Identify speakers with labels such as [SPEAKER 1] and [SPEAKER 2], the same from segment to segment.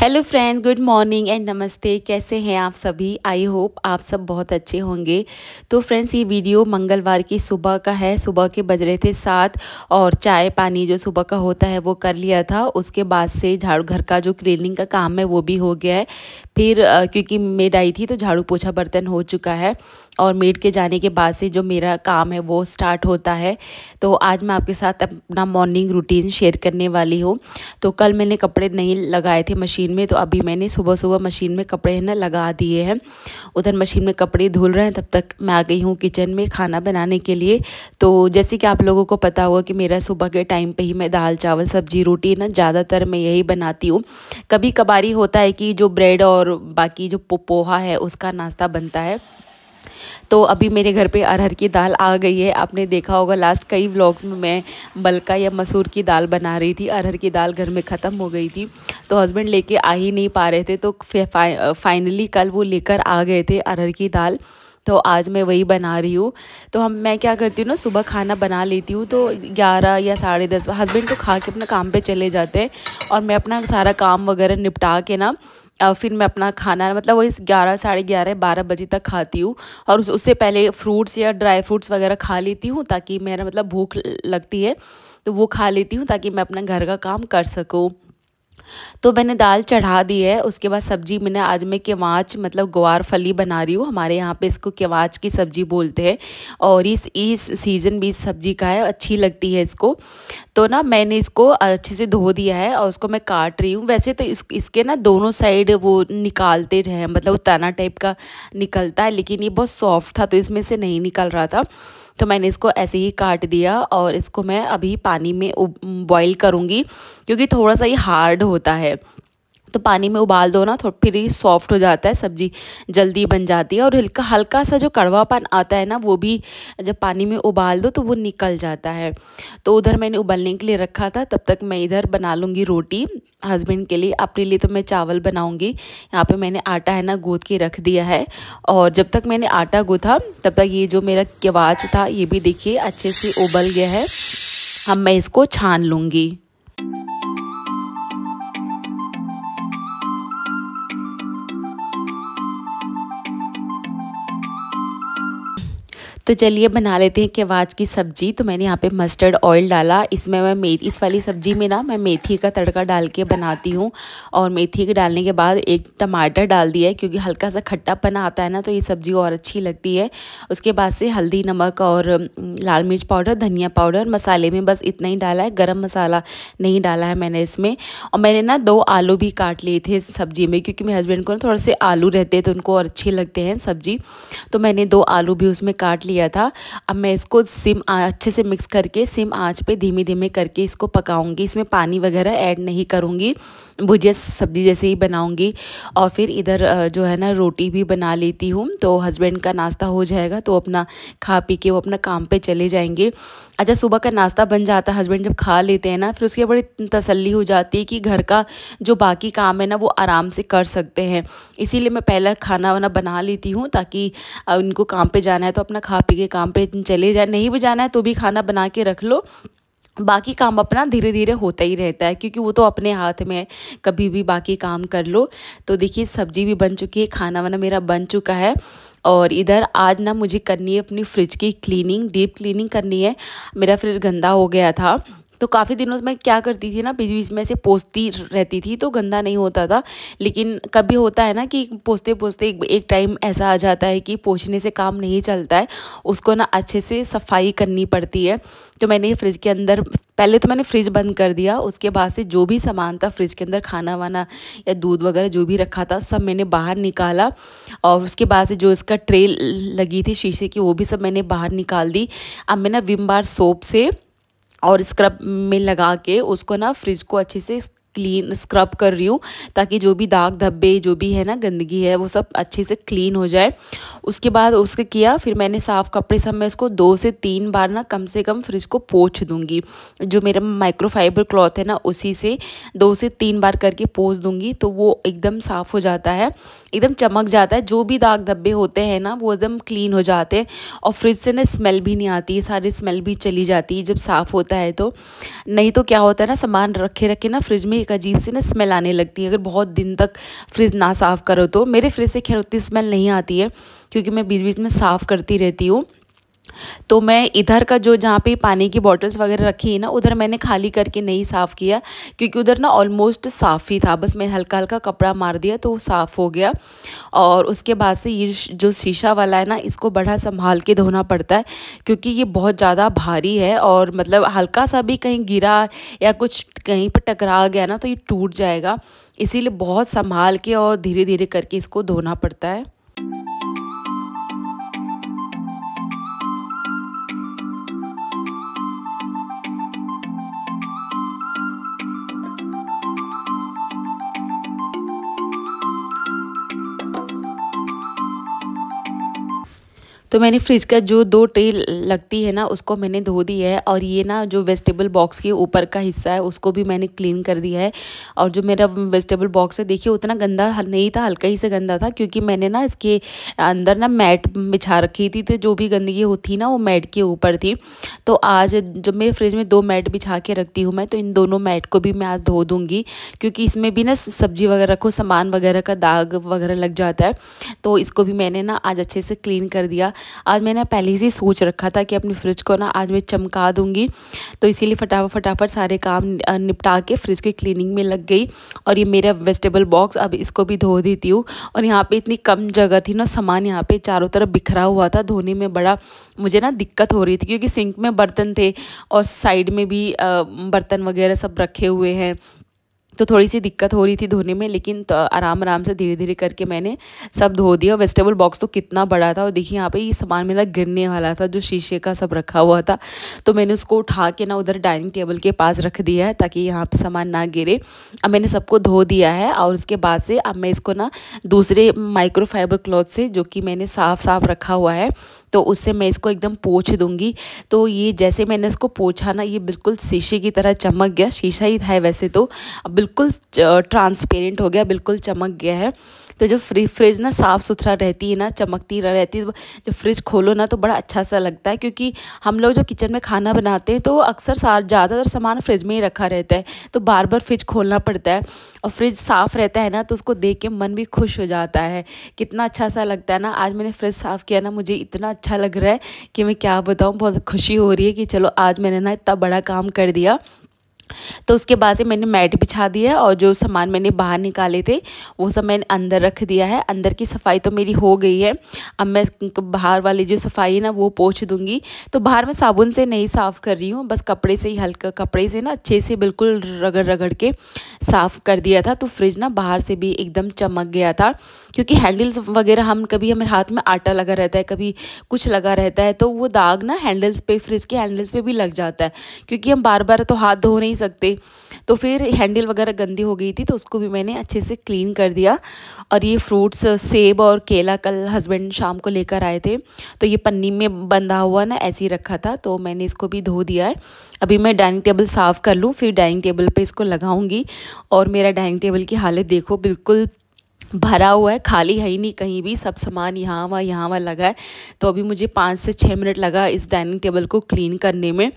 [SPEAKER 1] hello friends good morning and नमस्ते कैसे हैं आप सभी आई होप आप सब बहुत अच्छे होंगे तो फ्रेंड्स ये वीडियो मंगलवार की सुबह का है सुबह के बज रहे थे सात और चाय पानी जो सुबह का होता है वो कर लिया था उसके बाद से झाड़ू घर का जो क्लीनिंग का काम है वो भी हो गया है फिर क्योंकि मेड आई थी तो झाड़ू पोछा बर्तन हो चुका है और मेड के जाने के बाद से जो मेरा काम है वो स्टार्ट होता है तो आज मैं आपके साथ अपना मॉर्निंग रूटीन शेयर करने वाली हूँ तो कल मैंने कपड़े नहीं लगाए थे मशीन में तो अभी मैंने सुबह सुबह मशीन में कपड़े है ना लगा दिए हैं उधर मशीन में कपड़े धुल रहे हैं तब तक मैं आ गई हूँ किचन में खाना बनाने के लिए तो जैसे कि आप लोगों को पता होगा कि मेरा सुबह के टाइम पर ही मैं दाल चावल सब्जी रोटी ना ज़्यादातर मैं यही बनाती हूँ कभी कभारी होता है कि जो ब्रेड और और बाकी जो पोहा है उसका नाश्ता बनता है तो अभी मेरे घर पे अरहर की दाल आ गई है आपने देखा होगा लास्ट कई व्लॉग्स में मैं बलका या मसूर की दाल बना रही थी अरहर की दाल घर में ख़त्म हो गई थी तो हस्बैंड लेके आ ही नहीं पा रहे थे तो फाइनली कल वो लेकर आ गए थे अरहर की दाल तो आज मैं वही बना रही हूँ तो हम मैं क्या करती हूँ ना सुबह खाना बना लेती हूँ तो ग्यारह या साढ़े दस हस्बैंड तो खा के अपना काम पे चले जाते हैं और मैं अपना सारा काम वगैरह निपटा के ना और फिर मैं अपना खाना मतलब वही ग्यारह साढ़े ग्यारह बारह बजे तक खाती हूँ और उससे पहले फ्रूट्स या ड्राई फ्रूट्स वगैरह खा लेती हूँ ताकि मेरा मतलब भूख लगती है तो वो खा लेती हूँ ताकि मैं अपना घर का काम कर सकूँ तो मैंने दाल चढ़ा दी है उसके बाद सब्जी मैंने आज मैं केवाच मतलब ग्वार फली बना रही हूँ हमारे यहाँ पे इसको केवाच की सब्जी बोलते हैं और इस इस सीज़न भी इस सब्जी का है अच्छी लगती है इसको तो ना मैंने इसको अच्छे से धो दिया है और उसको मैं काट रही हूँ वैसे तो इस, इसके ना दोनों साइड वो निकालते हैं मतलब तना टाइप का निकलता है लेकिन ये बहुत सॉफ्ट था तो इसमें से नहीं निकल रहा था तो मैंने इसको ऐसे ही काट दिया और इसको मैं अभी पानी में बॉईल करूँगी क्योंकि थोड़ा सा ये हार्ड होता है तो पानी में उबाल दो ना थोड़ा फिर ही सॉफ्ट हो जाता है सब्जी जल्दी बन जाती है और हल्का हल्का सा जो कड़वापन आता है ना वो भी जब पानी में उबाल दो तो वो निकल जाता है तो उधर मैंने उबलने के लिए रखा था तब तक मैं इधर बना लूँगी रोटी हस्बैंड के लिए अपने लिए तो मैं चावल बनाऊँगी यहाँ पर मैंने आटा है ना गूँथ के रख दिया है और जब तक मैंने आटा गूँथा तब तक ये जो मेरा केवाच था ये भी देखिए अच्छे से उबल गया है अब मैं इसको छान लूँगी तो चलिए बना लेते हैं केवाज की सब्ज़ी तो मैंने यहाँ पे मस्टर्ड ऑयल डाला इसमें मैं मे इस वाली सब्ज़ी में ना मैं मेथी का तड़का डाल के बनाती हूँ और मेथी के डालने के बाद एक टमाटर डाल दिया है क्योंकि हल्का सा पना आता है ना तो ये सब्ज़ी और अच्छी लगती है उसके बाद से हल्दी नमक और लाल मिर्च पाउडर धनिया पाउडर मसाले में बस इतना ही डाला है गर्म मसाला नहीं डाला है मैंने इसमें और मैंने ना दो आलू भी काट लिए थे सब्ज़ी में क्योंकि मेरे हस्बैंड को ना थोड़े से आलू रहते हैं तो उनको और अच्छे लगते हैं सब्ज़ी तो मैंने दो आलू भी उसमें काट लिए लिया था अब मैं इसको सिम अच्छे से मिक्स करके सिम आँच पर धीमे धीमे करके इसको पकाऊँगी इसमें पानी वगैरह ऐड नहीं करूँगी भुजिया सब्जी जैसे ही बनाऊँगी और फिर इधर जो है ना रोटी भी बना लेती हूँ तो हस्बैंड का नाश्ता हो जाएगा तो अपना खा पी के वो अपना काम पे चले जाएंगे अच्छा सुबह का नाश्ता बन जाता है हस्बैंड जब खा लेते हैं ना फिर उसके बड़ी तसल्ली हो जाती है कि घर का जो बाकी काम है ना वो आराम से कर सकते हैं इसीलिए मैं पहला खाना वाना बना लेती हूँ ताकि उनको काम पे जाना है तो अपना खा के काम पे चले जाए नहीं भी जाना है तो भी खाना बना के रख लो बाकी काम अपना धीरे धीरे होता ही रहता है क्योंकि वो तो अपने हाथ में है कभी भी बाकी काम कर लो तो देखिए सब्जी भी बन चुकी है खाना वाना मेरा बन चुका है और इधर आज ना मुझे करनी है अपनी फ्रिज की क्लीनिंग डीप क्लीनिंग करनी है मेरा फ्रिज गंदा हो गया था तो काफ़ी दिनों में क्या करती थी ना बीच बीच में से पोसती रहती थी तो गंदा नहीं होता था लेकिन कभी होता है ना कि पोसते पोसते एक, एक टाइम ऐसा आ जाता है कि पोछने से काम नहीं चलता है उसको ना अच्छे से सफाई करनी पड़ती है तो मैंने ये फ्रिज के अंदर पहले तो मैंने फ्रिज बंद कर दिया उसके बाद से जो भी सामान था फ्रिज के अंदर खाना वाना या दूध वगैरह जो भी रखा था सब मैंने बाहर निकाला और उसके बाद से जो इसका ट्रेल लगी थी शीशे की वो भी सब मैंने बाहर निकाल दी अब मैं ना विम बार सोप से और स्क्रब में लगा के उसको ना फ्रिज को अच्छे से क्लीन स्क्रब कर रही हूँ ताकि जो भी दाग धब्बे जो भी है ना गंदगी है वो सब अच्छे से क्लीन हो जाए उसके बाद उसके किया फिर मैंने साफ़ कपड़े सब मैं उसको दो से तीन बार ना कम से कम फ्रिज को पोछ दूँगी जो मेरा माइक्रोफाइबर क्लॉथ है ना उसी से दो से तीन बार करके पोछ दूँगी तो वो एकदम साफ़ हो जाता है एकदम चमक जाता है जो भी दाग धब्बे होते हैं ना वो एकदम क्लीन हो जाते हैं और फ्रिज से ना स्मेल भी नहीं आती सारी स्मेल भी चली जाती है जब साफ़ होता है तो नहीं तो क्या होता है ना सामान रखे रखे ना फ्रिज में एक अजीब सी ना स्मेल आने लगती है अगर बहुत दिन तक फ्रिज ना साफ़ करो तो मेरे फ्रिज से खैर उतनी स्मेल नहीं आती है क्योंकि मैं बीच बीच में साफ़ करती रहती हूँ तो मैं इधर का जो जहाँ पे पानी की बॉटल्स वगैरह रखी है ना उधर मैंने खाली करके नहीं साफ़ किया क्योंकि उधर ना ऑलमोस्ट साफ़ ही था बस मैंने हल्का हल्का कपड़ा मार दिया तो वो साफ़ हो गया और उसके बाद से ये जो शीशा वाला है ना इसको बड़ा संभाल के धोना पड़ता है क्योंकि ये बहुत ज़्यादा भारी है और मतलब हल्का सा भी कहीं गिरा या कुछ कहीं पर टकरा गया ना तो ये टूट जाएगा इसीलिए बहुत संभाल के और धीरे धीरे करके इसको धोना पड़ता है तो मैंने फ्रिज का जो दो ट्रे लगती है ना उसको मैंने धो दी है और ये ना जो वेजिटेबल बॉक्स के ऊपर का हिस्सा है उसको भी मैंने क्लीन कर दिया है और जो मेरा वेजिटेबल बॉक्स है देखिए उतना गंदा नहीं था हल्का ही से गंदा था क्योंकि मैंने ना इसके अंदर ना मैट बिछा रखी थी तो जो भी गंदगी होती ना वो मैट के ऊपर थी तो आज जब मैं फ्रिज में दो मैट बिछा के रखती हूँ मैं तो इन दोनों मैट को भी मैं आज धो दूँगी क्योंकि इसमें भी ना सब्जी वगैरह को सामान वगैरह का दाग वगैरह लग जाता है तो इसको भी मैंने ना आज अच्छे से क्लीन कर दिया आज मैंने पहले से सोच रखा था कि अपनी फ्रिज को ना आज मैं चमका दूंगी तो इसीलिए फटाफट फटाफट सारे काम निपटा के फ्रिज की क्लीनिंग में लग गई और ये मेरा वेजिटेबल बॉक्स अब इसको भी धो देती हूँ और यहाँ पर इतनी कम जगह थी ना सामान यहाँ पर चारों तरफ बिखरा हुआ था धोने में बड़ा मुझे ना दिक्कत हो रही थी क्योंकि सिंक में बर्तन थे और साइड में भी बर्तन वगैरह सब रखे हुए हैं तो थोड़ी सी दिक्कत हो रही थी धोने में लेकिन तो आराम आराम से धीरे धीरे करके मैंने सब धो दिया वेजिटेबल बॉक्स तो कितना बड़ा था और देखिए यहाँ पे ये सामान मेरा गिरने वाला था जो शीशे का सब रखा हुआ था तो मैंने उसको उठा के ना उधर डाइनिंग टेबल के पास रख दिया है ताकि यहाँ पर सामान ना गिरे अब मैंने सबको धो दिया है और उसके बाद से अब मैं इसको ना दूसरे माइक्रोफाइबर क्लॉथ से जो कि मैंने साफ साफ रखा हुआ है तो उससे मैं इसको एकदम पोछ दूंगी तो ये जैसे मैंने इसको पोछा ना ये बिल्कुल शीशे की तरह चमक गया शीशा ही था वैसे तो अब बिल्कुल बिल्कुल ट्रांसपेरेंट हो गया बिल्कुल चमक गया है तो जब फ्री फ्रिज ना साफ़ सुथरा रहती है ना चमकती रहती है तो जब फ्रिज खोलो ना तो बड़ा अच्छा सा लगता है क्योंकि हम लोग जो किचन में खाना बनाते हैं तो अक्सर ज़्यादातर सामान फ्रिज में ही रखा रहता है तो बार बार फ्रिज खोलना पड़ता है और फ्रिज साफ़ रहता है ना तो उसको देख के मन भी खुश हो जाता है कितना अच्छा सा लगता है ना आज मैंने फ्रिज साफ़ किया ना मुझे इतना अच्छा लग रहा है कि मैं क्या बताऊँ बहुत खुशी हो रही है कि चलो आज मैंने ना इतना बड़ा काम कर दिया तो उसके बाद से मैंने मैट बिछा दिया और जो सामान मैंने बाहर निकाले थे वो सब मैंने अंदर रख दिया है अंदर की सफाई तो मेरी हो गई है अब मैं बाहर वाली जो सफाई है ना वो पोछ दूँगी तो बाहर मैं साबुन से नहीं साफ़ कर रही हूँ बस कपड़े से ही हल्का कपड़े से ना अच्छे से बिल्कुल रगड़ रगड़ के साफ़ कर दिया था तो फ्रिज ना बाहर से भी एकदम चमक गया था क्योंकि हैंडल्स वगैरह हम कभी हमारे हाथ में आटा लगा रहता है कभी कुछ लगा रहता है तो वो दाग ना हैंडल्स पे फ्रिज के हैंडल्स पर भी लग जाता है क्योंकि हम बार बार तो हाथ धो नहीं सकते तो फिर हैंडल वगैरह गंदी हो गई थी तो उसको भी मैंने अच्छे से क्लीन कर दिया और ये फ्रूट्स सेब और केला कल हस्बैंड शाम को लेकर आए थे तो ये पन्नी में बंधा हुआ ना ऐसे ही रखा था तो मैंने इसको भी धो दिया है अभी मैं डाइनिंग टेबल साफ़ कर लूँ फिर डाइनिंग टेबल पर इसको लगाऊँगी और मेरा डाइनिंग टेबल की हालत देखो बिल्कुल भरा हुआ है खाली है ही नहीं कहीं भी सब सामान यहाँ वहाँ यहाँ वहाँ लगा है तो अभी मुझे पाँच से छः मिनट लगा इस डाइनिंग टेबल को क्लीन करने में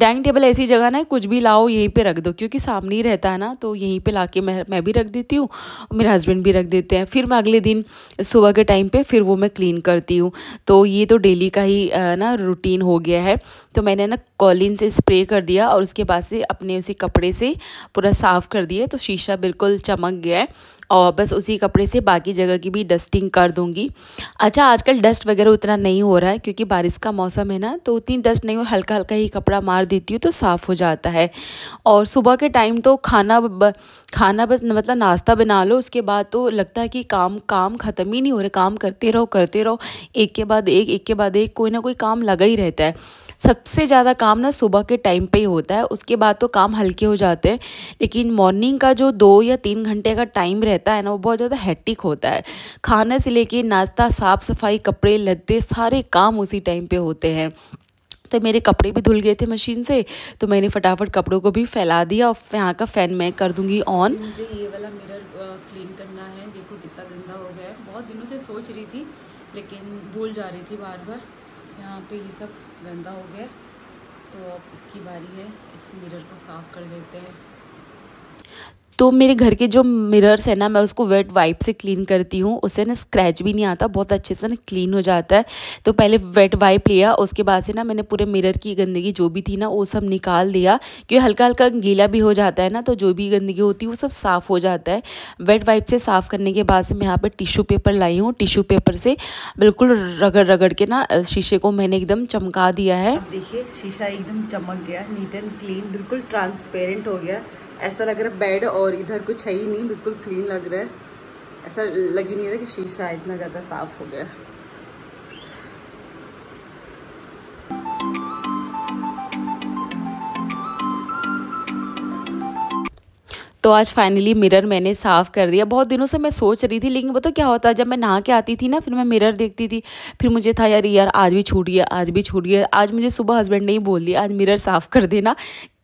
[SPEAKER 1] डाइनिंग टेबल ऐसी जगह ना है कुछ भी लाओ यहीं पे रख दो क्योंकि सामने ही रहता है ना तो यहीं पे ला के मैं मैं भी रख देती हूँ मेरे हस्बैंड भी रख देते हैं फिर मैं अगले दिन सुबह के टाइम पर फिर वो मैं क्लीन करती हूँ तो ये तो डेली का ही ना रूटीन हो गया है तो मैंने ना कॉलिन से स्प्रे कर दिया और उसके बाद से अपने उसी कपड़े से पूरा साफ़ कर दिया तो शीशा बिल्कुल चमक गया है और बस उसी कपड़े से बाकी जगह की भी डस्टिंग कर दूँगी अच्छा आजकल डस्ट वगैरह उतना नहीं हो रहा है क्योंकि बारिश का मौसम है ना तो उतनी डस्ट नहीं हो हल्का हल्का ही कपड़ा मार देती हूँ तो साफ़ हो जाता है और सुबह के टाइम तो खाना ब, खाना बस मतलब नाश्ता बना लो उसके बाद तो लगता है कि काम काम ख़त्म ही नहीं हो रहा काम करते रहो करते रहो एक के बाद एक एक के बाद एक कोई ना कोई काम लगा ही रहता है सबसे ज़्यादा काम ना सुबह के टाइम पे ही होता है उसके बाद तो काम हल्के हो जाते हैं लेकिन मॉर्निंग का जो दो या तीन घंटे का टाइम रहता है ना वो बहुत ज़्यादा हैट्टिक होता है खाने से लेके नाश्ता साफ़ सफाई कपड़े लद्दे सारे काम उसी टाइम पर होते हैं तो मेरे कपड़े भी धुल गए थे मशीन से तो मैंने फटाफट कपड़ों को भी फैला दिया और यहाँ का फ़ैन मैं कर दूंगी ऑन मुझे ये वाला मिरर क्लीन करना है देखो कितना गंदा हो गया है बहुत दिनों से सोच रही थी लेकिन भूल जा रही थी बार बार यहाँ पे ये सब गंदा हो गया तो अब इसकी बारी है इस मिरर को साफ़ कर देते हैं तो मेरे घर के जो मिरर्स है ना मैं उसको वेट वाइप से क्लीन करती हूँ उससे ना स्क्रैच भी नहीं आता बहुत अच्छे से ना क्लीन हो जाता है तो पहले वेट वाइप लिया उसके बाद से ना मैंने पूरे मिरर की गंदगी जो भी थी ना वो सब निकाल दिया क्योंकि हल्का हल्का गीला भी हो जाता है ना तो जो भी गंदगी होती है वो सब साफ़ हो जाता है वेट वाइप से साफ़ करने के बाद से मैं यहाँ पर टिशू पेपर लाई हूँ टिशू पेपर से बिल्कुल रगड़ रगड़ के ना शीशे को मैंने एकदम चमका दिया है देखिए शीशा एकदम चमक गया नीट एंड क्लीन बिल्कुल ट्रांसपेरेंट हो गया ऐसा लग रहा है बेड और इधर कुछ है ही नहीं बिल्कुल क्लीन लग रहा है ऐसा लग ही नहीं रहा कि शीशा इतना ज़्यादा साफ़ हो गया तो आज फाइनली मिरर मैंने साफ़ कर दिया बहुत दिनों से मैं सोच रही थी लेकिन बताओ क्या होता है जब मैं नहा के आती थी ना फिर मैं मिरर देखती थी फिर मुझे था यार यार आज भी छूट गया आज भी छूट गया आज मुझे सुबह हस्बैंड ने ही बोल दिया आज मिरर साफ़ कर देना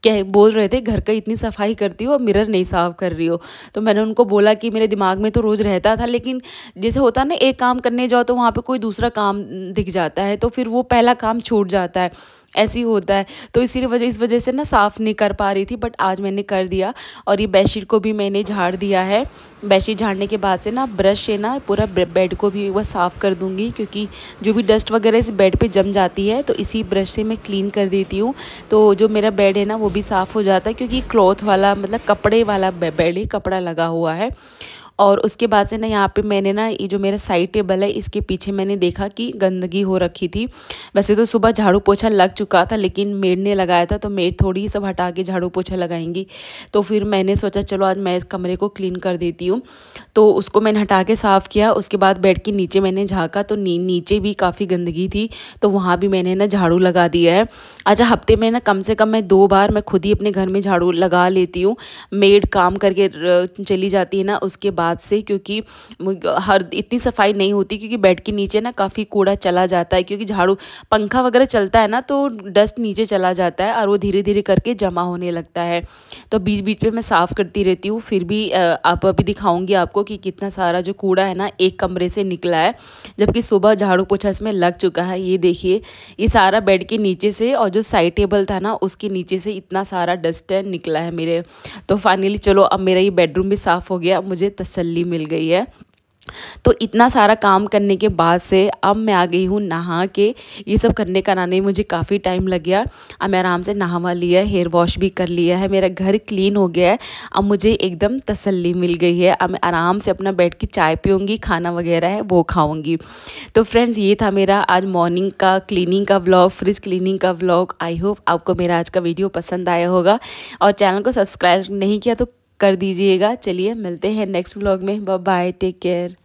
[SPEAKER 1] कह बोल रहे थे घर का इतनी सफाई करती हो और मिरर नहीं साफ़ कर रही हो तो मैंने उनको बोला कि मेरे दिमाग में तो रोज़ रहता था लेकिन जैसे होता ना एक काम करने जाओ तो वहाँ पर कोई दूसरा काम दिख जाता है तो फिर वो पहला काम छूट जाता है ऐसे ही होता है तो इसी वजह इस वजह से ना साफ़ नहीं कर पा रही थी बट आज मैंने कर दिया और ये बेडशीट को भी मैंने झाड़ दिया है बेडशीट झाड़ने के बाद से ना ब्रश से ना पूरा बेड को भी वह साफ़ कर दूँगी क्योंकि जो भी डस्ट वगैरह इस बेड पर जम जाती है तो इसी ब्रश से मैं क्लीन कर देती हूँ तो जो मेरा बेड है ना वो भी साफ़ हो जाता है क्योंकि क्लॉथ वाला मतलब कपड़े वाला बेड ही कपड़ा लगा हुआ है और उसके बाद से ना यहाँ पे मैंने ना ये जो मेरा साइड टेबल है इसके पीछे मैंने देखा कि गंदगी हो रखी थी वैसे तो सुबह झाड़ू पोछा लग चुका था लेकिन मेड ने लगाया था तो मेड थोड़ी ही सब हटा के झाड़ू पोछा लगाएंगी तो फिर मैंने सोचा चलो आज मैं इस कमरे को क्लीन कर देती हूँ तो उसको मैंने हटा के साफ़ किया उसके बाद बेड के नीचे मैंने झाँका तो नी, नीचे भी काफ़ी गंदगी थी तो वहाँ भी मैंने ना झाड़ू लगा दिया है अच्छा हफ्ते में ना कम से कम मैं दो बार मैं खुद ही अपने घर में झाड़ू लगा लेती हूँ मेड काम करके चली जाती है ना उसके बाद हाथ से क्योंकि हर इतनी सफाई नहीं होती क्योंकि बेड के नीचे ना काफ़ी कूड़ा चला जाता है क्योंकि झाड़ू पंखा वगैरह चलता है ना तो डस्ट नीचे चला जाता है और वो धीरे धीरे करके जमा होने लगता है तो बीच बीच में मैं साफ़ करती रहती हूँ फिर भी आप अभी दिखाऊँगी आपको कि कितना सारा जो कूड़ा है ना एक कमरे से निकला है जबकि सुबह झाड़ू पोछा इसमें लग चुका है ये देखिए ये सारा बेड के नीचे से और जो साइड टेबल था ना उसके नीचे से इतना सारा डस्ट निकला है मेरे तो फाइनली चलो अब मेरा ये बेडरूम भी साफ़ हो गया मुझे तसली तसल्ली मिल गई है तो इतना सारा काम करने के बाद से अब मैं आ गई हूँ नहा के ये सब करने का में मुझे काफ़ी टाइम लग गया अब मैं आराम से नहावा लिया हेयर वॉश भी कर लिया है मेरा घर क्लीन हो गया है अब मुझे एकदम तसल्ली मिल गई है अब मैं आराम से अपना बैठ के चाय पीऊँगी खाना वगैरह है वो खाऊँगी तो फ्रेंड्स ये था मेरा आज मॉर्निंग का क्लिनिंग का ब्लॉग फ्रिज क्लिनिंग का ब्लॉग आई होप आपको मेरा आज का वीडियो पसंद आया होगा और चैनल को सब्सक्राइब नहीं किया तो कर दीजिएगा चलिए मिलते हैं नेक्स्ट ब्लॉग में बाय टेक केयर